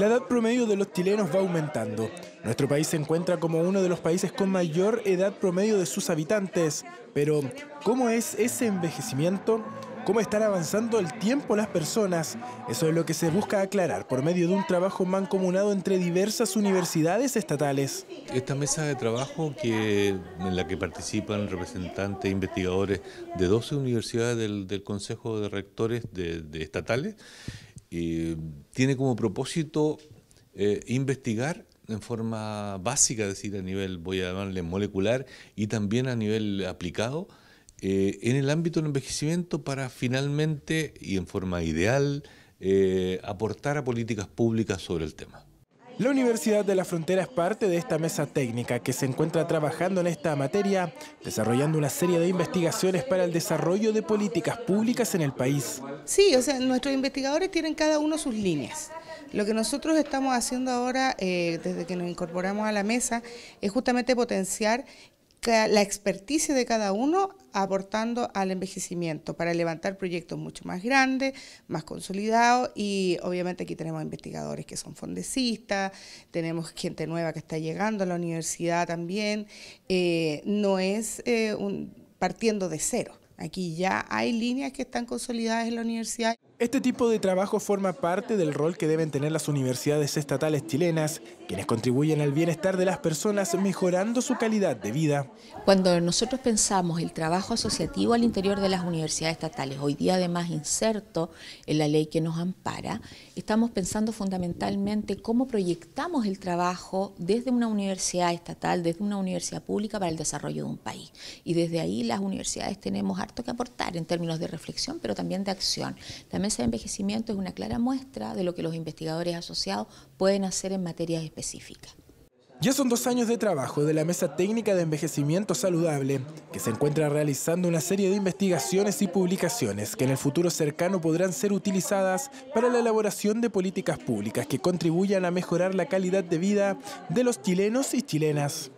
La edad promedio de los chilenos va aumentando. Nuestro país se encuentra como uno de los países con mayor edad promedio de sus habitantes. Pero, ¿cómo es ese envejecimiento? ¿Cómo están avanzando el tiempo las personas? Eso es lo que se busca aclarar por medio de un trabajo mancomunado entre diversas universidades estatales. Esta mesa de trabajo que, en la que participan representantes e investigadores de 12 universidades del, Consejo de Rectores de estatales eh, tiene como propósito eh, investigar en forma básica, es decir, a nivel, voy a llamarle molecular, y también a nivel aplicado, eh, en el ámbito del envejecimiento para finalmente y en forma ideal aportar a políticas públicas sobre el tema. La Universidad de la Frontera es parte de esta mesa técnica que se encuentra trabajando en esta materia, desarrollando una serie de investigaciones para el desarrollo de políticas públicas en el país. Sí, o sea, nuestros investigadores tienen cada uno sus líneas. Lo que nosotros estamos haciendo ahora, eh, desde que nos incorporamos a la mesa, es justamente potenciar la experticia de cada uno aportando al envejecimiento para levantar proyectos mucho más grandes, más consolidados y obviamente aquí tenemos investigadores que son fondecistas, tenemos gente nueva que está llegando a la universidad también, eh, no es eh, un, partiendo de cero, aquí ya hay líneas que están consolidadas en la universidad. Este tipo de trabajo forma parte del rol que deben tener las universidades estatales chilenas, quienes contribuyen al bienestar de las personas mejorando su calidad de vida. Cuando nosotros pensamos el trabajo asociativo al interior de las universidades estatales, hoy día además inserto en la ley que nos ampara, estamos pensando fundamentalmente cómo proyectamos el trabajo desde una universidad estatal, desde una universidad pública para el desarrollo de un país. Y desde ahí las universidades tenemos harto que aportar en términos de reflexión, pero también de acción. Ese envejecimiento es una clara muestra de lo que los investigadores asociados pueden hacer en materias específicas. Ya son dos años de trabajo de la Mesa Técnica de Envejecimiento Saludable, que se encuentra realizando una serie de investigaciones y publicaciones que en el futuro cercano podrán ser utilizadas para la elaboración de políticas públicas que contribuyan a mejorar la calidad de vida de los chilenos y chilenas.